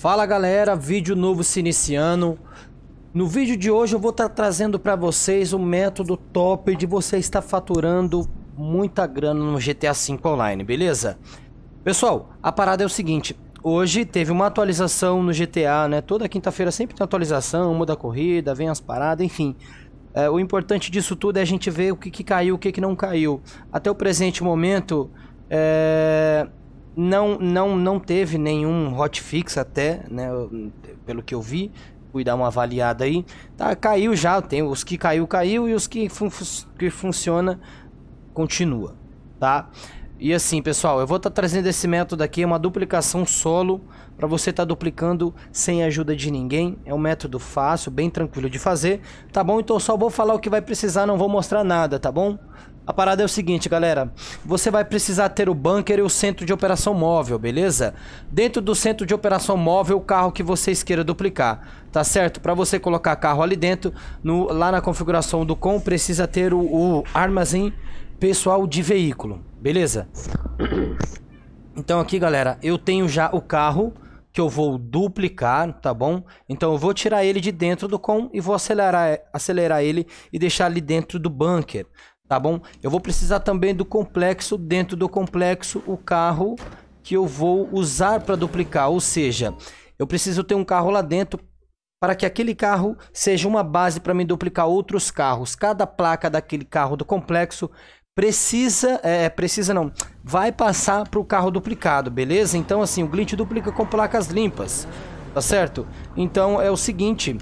Fala galera, vídeo novo se iniciando. No vídeo de hoje eu vou estar tá trazendo para vocês o um método top de você estar faturando muita grana no GTA V Online, beleza? Pessoal, a parada é o seguinte, hoje teve uma atualização no GTA, né? Toda quinta-feira sempre tem atualização, muda a corrida, vem as paradas, enfim. É, o importante disso tudo é a gente ver o que, que caiu, o que, que não caiu. Até o presente momento, é, não, não, não teve nenhum hotfix até, né? Pelo que eu vi, fui dar uma avaliada aí. Tá, caiu já, tem os que caiu, caiu e os que, fun que funciona continua, tá? E assim, pessoal, eu vou estar tá trazendo esse método aqui, é uma duplicação solo para você estar tá duplicando sem ajuda de ninguém. É um método fácil, bem tranquilo de fazer, tá bom? Então só vou falar o que vai precisar, não vou mostrar nada, tá bom? A parada é o seguinte, galera. Você vai precisar ter o bunker e o centro de operação móvel, beleza? Dentro do centro de operação móvel, o carro que vocês queiram duplicar, tá certo? Para você colocar carro ali dentro, no, lá na configuração do com, precisa ter o, o armazém pessoal de veículo, beleza? Então aqui, galera, eu tenho já o carro que eu vou duplicar, tá bom? Então eu vou tirar ele de dentro do com e vou acelerar, acelerar ele e deixar ele dentro do bunker tá bom? Eu vou precisar também do complexo, dentro do complexo, o carro que eu vou usar para duplicar, ou seja, eu preciso ter um carro lá dentro para que aquele carro seja uma base para me duplicar outros carros. Cada placa daquele carro do complexo precisa, é, é precisa não, vai passar para o carro duplicado, beleza? Então assim, o glitch duplica com placas limpas, tá certo? Então é o seguinte,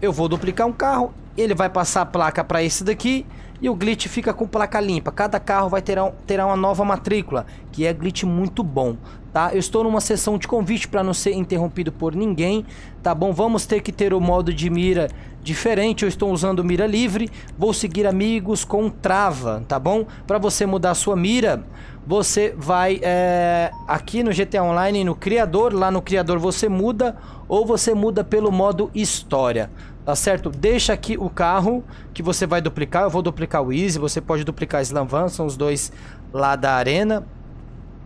eu vou duplicar um carro, ele vai passar a placa para esse daqui e o glitch fica com placa limpa. Cada carro vai terá, terá uma nova matrícula, que é glitch muito bom, tá? Eu estou numa sessão de convite para não ser interrompido por ninguém, tá bom? Vamos ter que ter o modo de mira diferente. Eu estou usando mira livre. Vou seguir amigos com trava, tá bom? Para você mudar sua mira, você vai é, aqui no GTA Online, no criador, lá no criador você muda ou você muda pelo modo história. Tá certo? Deixa aqui o carro que você vai duplicar. Eu vou duplicar o Easy, você pode duplicar Slamvan, são os dois lá da Arena.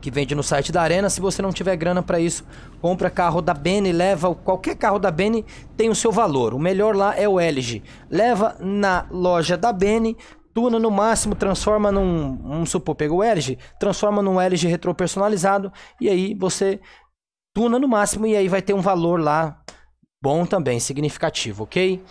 Que vende no site da Arena. Se você não tiver grana para isso, compra carro da Bene, leva... Qualquer carro da Bene tem o seu valor. O melhor lá é o LG. Leva na loja da Bene, tuna no máximo, transforma num, Vamos supor, pega o LG, transforma num LG retro personalizado e aí você tuna no máximo e aí vai ter um valor lá bom também, significativo, ok?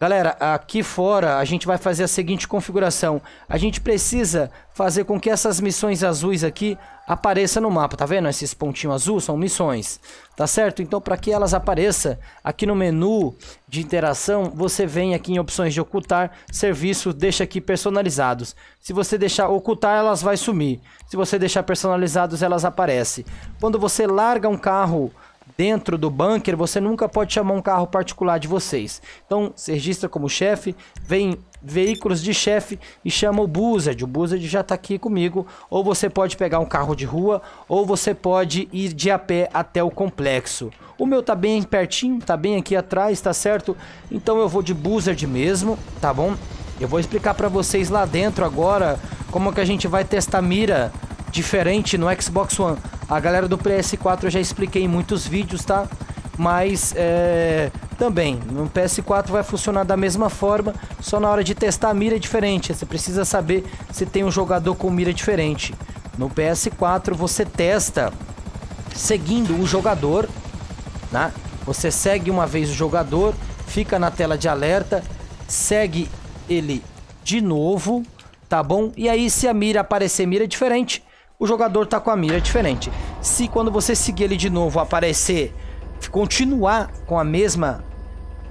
Galera, aqui fora a gente vai fazer a seguinte configuração. A gente precisa fazer com que essas missões azuis aqui apareçam no mapa, tá vendo? Esses pontinhos azuis são missões, tá certo? Então para que elas apareçam aqui no menu de interação, você vem aqui em opções de ocultar, serviço, deixa aqui personalizados. Se você deixar ocultar, elas vai sumir. Se você deixar personalizados, elas aparecem. Quando você larga um carro dentro do bunker, você nunca pode chamar um carro particular de vocês. Então, se registra como chefe, vem veículos de chefe e chama o Buzzard. O Buzzard já está aqui comigo. Ou você pode pegar um carro de rua, ou você pode ir de a pé até o complexo. O meu tá bem pertinho, tá bem aqui atrás, tá certo? Então eu vou de Buzzard mesmo, tá bom? Eu vou explicar para vocês lá dentro agora como que a gente vai testar mira diferente no Xbox One. A galera do PS4 eu já expliquei em muitos vídeos, tá? Mas é, também no PS4 vai funcionar da mesma forma, só na hora de testar a mira é diferente. Você precisa saber se tem um jogador com mira diferente. No PS4 você testa seguindo o jogador, né? Você segue uma vez o jogador, fica na tela de alerta, segue ele de novo, tá bom? E aí se a mira aparecer mira diferente, o jogador tá com a mira diferente. Se quando você seguir ele de novo aparecer, continuar com a mesma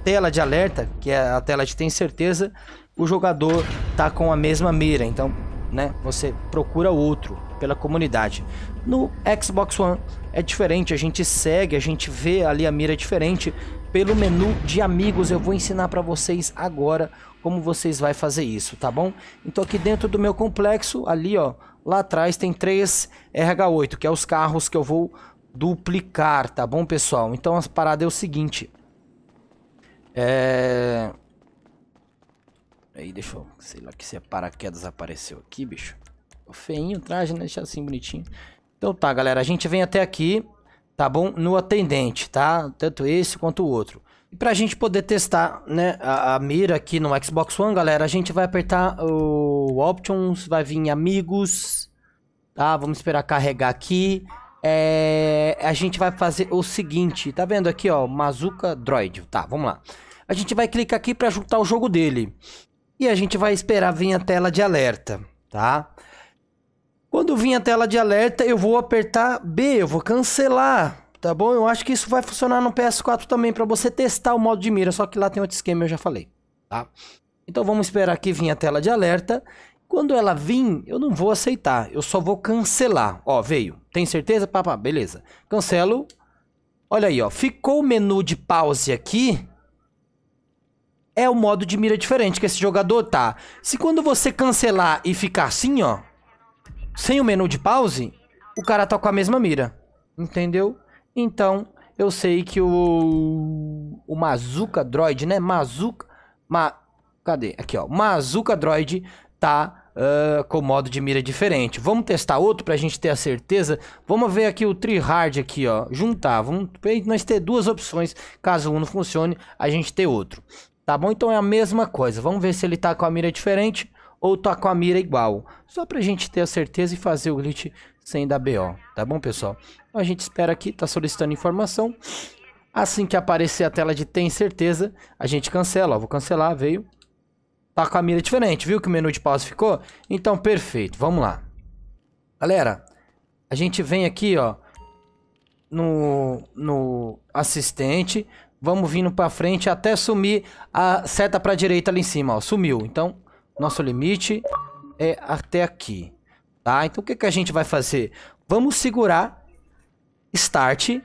tela de alerta, que é a tela de tem certeza, o jogador tá com a mesma mira. Então, né, você procura outro pela comunidade. No Xbox One é diferente, a gente segue, a gente vê ali a mira diferente pelo menu de amigos. Eu vou ensinar para vocês agora como vocês vai fazer isso, tá bom? Então aqui dentro do meu complexo, ali ó, Lá atrás tem três RH8, que é os carros que eu vou duplicar, tá bom, pessoal? Então, a parada é o seguinte. É... Aí, deixa eu... Sei lá que se é paraquedas apareceu aqui, bicho. O feinho o traje, né? Deixa assim bonitinho. Então tá, galera. A gente vem até aqui, tá bom? No atendente, tá? Tanto esse quanto o outro para a gente poder testar né, a, a, mira aqui no Xbox One, galera, a gente vai apertar o Options, vai vir Amigos, tá? Vamos esperar carregar aqui. É, a gente vai fazer o seguinte, tá vendo aqui, ó, Mazuka Droid, tá, vamos lá. A gente vai clicar aqui para juntar o jogo dele. E a gente vai esperar vir a tela de alerta, tá? Quando vir a tela de alerta, eu vou apertar B, eu vou cancelar, Tá bom? Eu acho que isso vai funcionar no PS4 também para você testar o modo de mira, só que lá tem outro esquema, eu já falei, tá? Então vamos esperar que vir a tela de alerta. Quando ela vir, eu não vou aceitar, eu só vou cancelar. Ó, veio. Tem certeza? Papá, beleza. Cancelo. Olha aí, ó. Ficou o menu de pause aqui. É o modo de mira diferente que esse jogador tá. Se quando você cancelar e ficar assim, ó, sem o menu de pause, o cara tá com a mesma mira. Entendeu? Então, eu sei que o. O Mazuka Droid, né? Mazuka. Ma, cadê? Aqui, ó. Mazuka Droid tá. Uh, com modo de mira diferente. Vamos testar outro pra gente ter a certeza. Vamos ver aqui o Trihard hard aqui, ó. Juntar. Vamos nós ter duas opções. Caso um não funcione, a gente ter outro. Tá bom? Então é a mesma coisa. Vamos ver se ele tá com a mira diferente ou tá com a mira igual. Só pra gente ter a certeza e fazer o glitch sem dar BO, tá bom, pessoal? Então a gente espera aqui, tá solicitando informação. Assim que aparecer a tela de tem certeza, a gente cancela, ó, vou cancelar, veio. Tá com a mira diferente, viu que o menu de pausa ficou? Então, perfeito, vamos lá. Galera, a gente vem aqui, ó, no, no assistente, vamos vindo pra frente até sumir a seta pra direita ali em cima, ó, sumiu. Então, nosso limite é até aqui, tá? Então o que, que a gente vai fazer? Vamos segurar Start,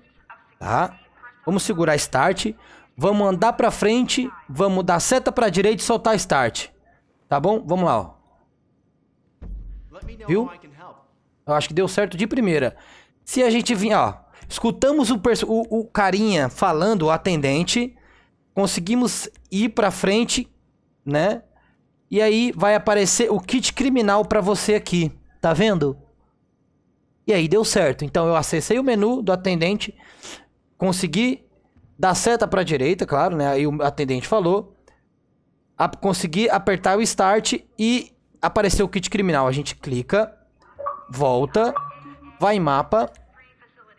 tá? Vamos segurar Start, vamos andar para frente, vamos dar seta para direita e soltar Start, tá bom? Vamos lá, ó. Viu? Eu acho que deu certo de primeira. Se a gente vir, ó, escutamos o, o, o carinha falando, o atendente, conseguimos ir para frente, né? E aí vai aparecer o kit criminal para você aqui. Tá vendo? E aí deu certo. Então eu acessei o menu do atendente, consegui dar seta para direita, claro, né? Aí o atendente falou, a, consegui apertar o start e apareceu o kit criminal. A gente clica, volta, vai em mapa,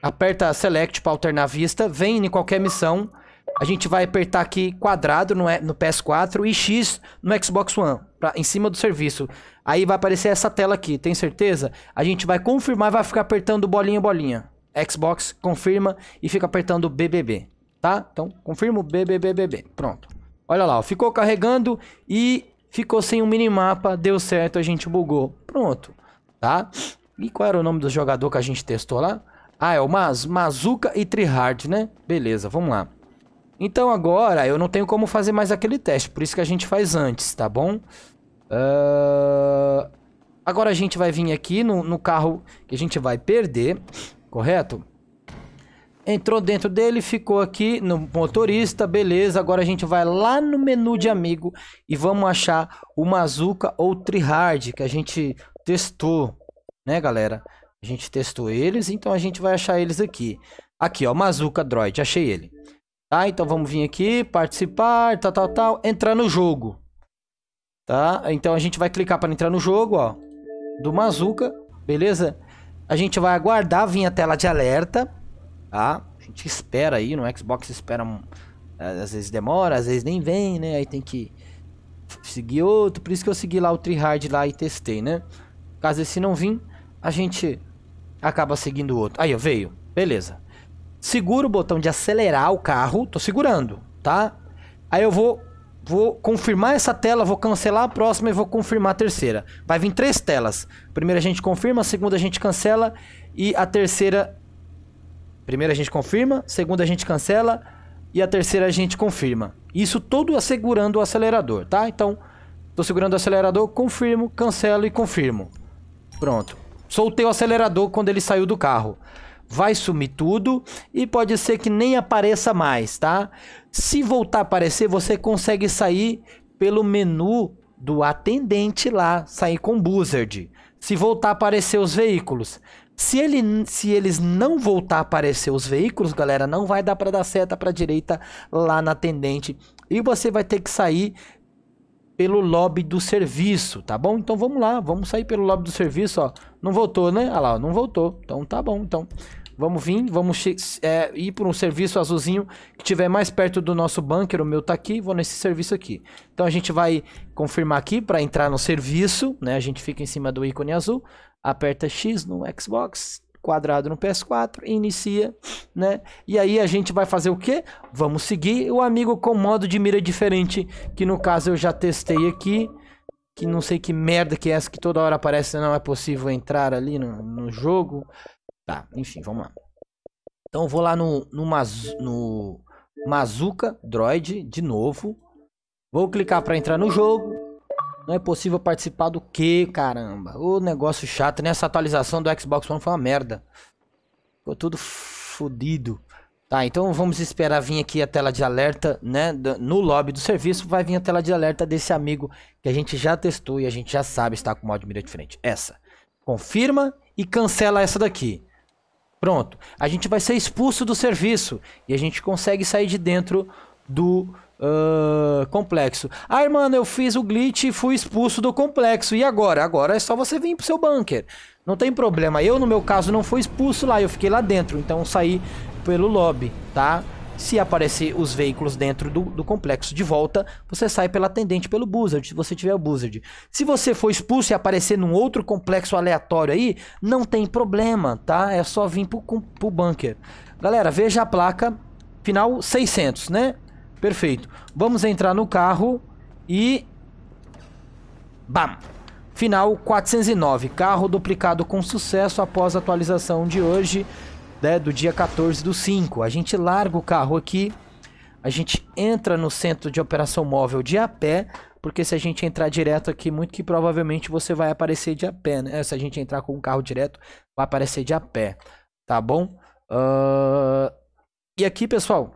aperta select para alternar vista, vem em qualquer missão a gente vai apertar aqui quadrado no, no PS4 e X no Xbox One, pra, em cima do serviço. Aí vai aparecer essa tela aqui, tem certeza? A gente vai confirmar e vai ficar apertando bolinha, bolinha. Xbox confirma e fica apertando BBB, tá? Então, confirma o BBBBB, pronto. Olha lá, ó, ficou carregando e ficou sem o um minimapa, deu certo, a gente bugou. Pronto, tá? E qual era o nome do jogador que a gente testou lá? Ah, é o Maz, Mazuka e Trihard, né? Beleza, vamos lá. Então agora eu não tenho como fazer mais aquele teste, por isso que a gente faz antes, tá bom? Uh... Agora a gente vai vir aqui no, no carro que a gente vai perder, correto? Entrou dentro dele, ficou aqui no motorista, beleza. Agora a gente vai lá no menu de amigo e vamos achar o Mazuca ou Trihard que a gente testou, né, galera? A gente testou eles, então a gente vai achar eles aqui. Aqui, ó, Mazuca Droid, achei ele. Tá? Então vamos vir aqui, participar, tal, tal, tal, entrar no jogo. Tá? Então a gente vai clicar para entrar no jogo, ó, do Mazuca, beleza? A gente vai aguardar vir a tela de alerta, tá? A gente espera aí, no Xbox espera, é, às vezes demora, às vezes nem vem, né? Aí tem que seguir outro, por isso que eu segui lá o Trihard lá e testei, né? Caso esse não vim, a gente acaba seguindo outro. Aí, ó, veio. Beleza seguro o botão de acelerar o carro, tô segurando, tá? Aí eu vou, vou confirmar essa tela, vou cancelar a próxima e vou confirmar a terceira. Vai vir três telas. Primeira a gente confirma, a segunda a gente cancela e a terceira... Primeira a gente confirma, segunda a gente cancela e a terceira a gente confirma. Isso todo segurando o acelerador, tá? Então, tô segurando o acelerador, confirmo, cancelo e confirmo. Pronto. Soltei o acelerador quando ele saiu do carro vai sumir tudo e pode ser que nem apareça mais, tá? Se voltar a aparecer, você consegue sair pelo menu do atendente lá, sair com Buzzard. Se voltar a aparecer os veículos. Se, ele, se eles não voltar a aparecer os veículos, galera, não vai dar para dar seta para direita lá na atendente. E você vai ter que sair pelo lobby do serviço, tá bom? Então vamos lá, vamos sair pelo lobby do serviço, ó. Não voltou, né? Olha ah lá, não voltou. Então tá bom, então. Vamos vir, vamos é, ir por um serviço azulzinho que tiver mais perto do nosso bunker. O meu tá aqui, vou nesse serviço aqui. Então a gente vai confirmar aqui para entrar no serviço, né? A gente fica em cima do ícone azul, aperta X no Xbox, quadrado no PS4, inicia, né? E aí a gente vai fazer o quê? Vamos seguir o amigo com modo de mira diferente, que no caso eu já testei aqui, que não sei que merda que é essa que toda hora aparece, não é possível entrar ali no, no jogo. Tá, enfim, vamos lá. Então vou lá no, no, no Mazuka Droid de novo. Vou clicar para entrar no jogo. Não é possível participar do que, caramba? O negócio chato, né? Essa atualização do Xbox One foi uma merda. Ficou tudo fodido. Tá, então vamos esperar vir aqui a tela de alerta, né? No lobby do serviço vai vir a tela de alerta desse amigo que a gente já testou e a gente já sabe está com o modo de mira diferente. Essa. Confirma e cancela essa daqui. Pronto. A gente vai ser expulso do serviço e a gente consegue sair de dentro do uh, complexo. Ai, mano, eu fiz o glitch e fui expulso do complexo. E agora? Agora é só você vir pro seu bunker. Não tem problema. Eu, no meu caso, não fui expulso lá. Eu fiquei lá dentro. Então, saí pelo lobby, tá? Se aparecer os veículos dentro do, do complexo de volta, você sai pela tendente pelo Buzzard, se você tiver o Buzzard. Se você for expulso e aparecer num outro complexo aleatório aí, não tem problema, tá? É só vir pro, pro bunker. Galera, veja a placa, final 600, né? Perfeito. Vamos entrar no carro e... Bam! Final 409, carro duplicado com sucesso após a atualização de hoje né, do dia 14 do 5. A gente larga o carro aqui, a gente entra no centro de operação móvel de a pé, porque se a gente entrar direto aqui, muito que provavelmente você vai aparecer de a pé, né? Se a gente entrar com o carro direto, vai aparecer de a pé, tá bom? Uh... E aqui, pessoal,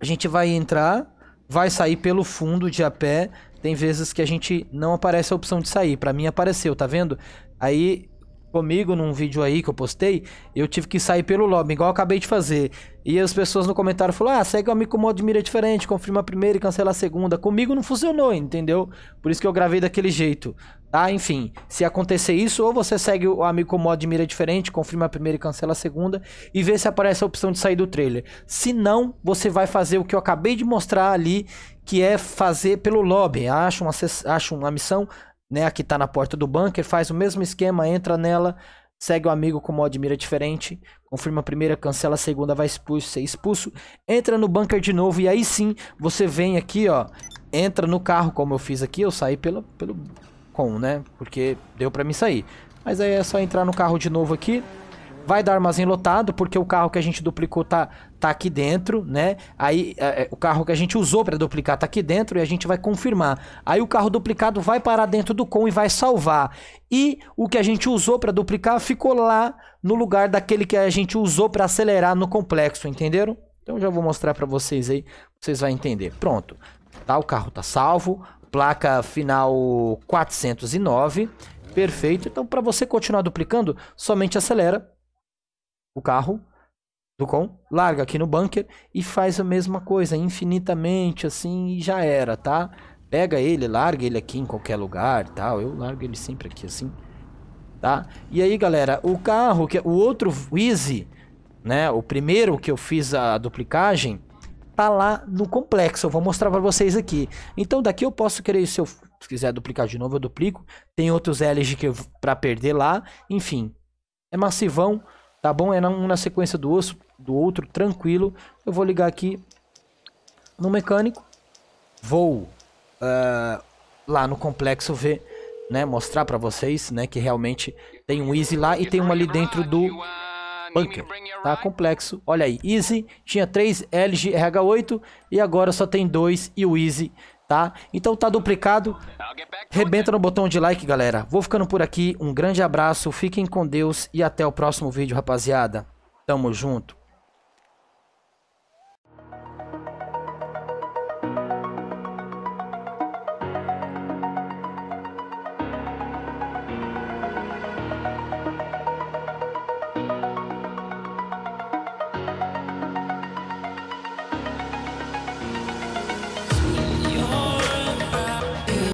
a gente vai entrar, vai sair pelo fundo de a pé. Tem vezes que a gente não aparece a opção de sair. Para mim apareceu, tá vendo? Aí comigo num vídeo aí que eu postei, eu tive que sair pelo lobby, igual eu acabei de fazer. E as pessoas no comentário falaram: ah, segue o amigo com modo de mira diferente, confirma a primeira e cancela a segunda. Comigo não funcionou, entendeu? Por isso que eu gravei daquele jeito. Tá? Enfim, se acontecer isso, ou você segue o amigo com modo de mira diferente, confirma a primeira e cancela a segunda, e vê se aparece a opção de sair do trailer. Se não, você vai fazer o que eu acabei de mostrar ali, que é fazer pelo lobby. Acha uma, acha uma missão, né? A que tá na porta do bunker, faz o mesmo esquema, entra nela, segue o amigo com mod mira diferente, confirma a primeira, cancela a segunda, vai expulso, ser expulso, entra no bunker de novo e aí sim você vem aqui, ó, entra no carro como eu fiz aqui, eu saí pelo pelo com, né? Porque deu para mim sair. Mas aí é só entrar no carro de novo aqui, vai dar armazém lotado, porque o carro que a gente duplicou tá, tá aqui dentro, né? Aí é, é o carro que a gente usou para duplicar tá aqui dentro e a gente vai confirmar. Aí o carro duplicado vai parar dentro do com e vai salvar. E o que a gente usou para duplicar ficou lá no lugar daquele que a gente usou para acelerar no complexo, entenderam? Então já vou mostrar para vocês aí, vocês vão entender. Pronto. Tá, o carro tá salvo, placa final 409. Perfeito. Então para você continuar duplicando, somente acelera o carro do com, larga aqui no bunker e faz a mesma coisa infinitamente assim e já era, tá? Pega ele, larga ele aqui em qualquer lugar, tal. Eu largo ele sempre aqui assim, tá? E aí, galera, o carro que o outro Easy, né, o primeiro que eu fiz a duplicagem, tá lá no complexo. Eu vou mostrar para vocês aqui. Então daqui eu posso querer se eu quiser duplicar de novo, eu duplico. Tem outros LG que para perder lá, enfim. É massivão tá bom? É um na sequência do, osso, do outro, tranquilo. Eu vou ligar aqui no mecânico, vou uh, lá no complexo ver, né, mostrar para vocês, né, que realmente tem um Easy lá e tem um ali dentro do bunker, tá? Complexo, olha aí, Easy tinha três LG RH8 e agora só tem dois e o Easy tá? Então tá duplicado. Rebenta no botão de like, galera. Vou ficando por aqui. Um grande abraço, fiquem com Deus e até o próximo vídeo, rapaziada. Tamo junto.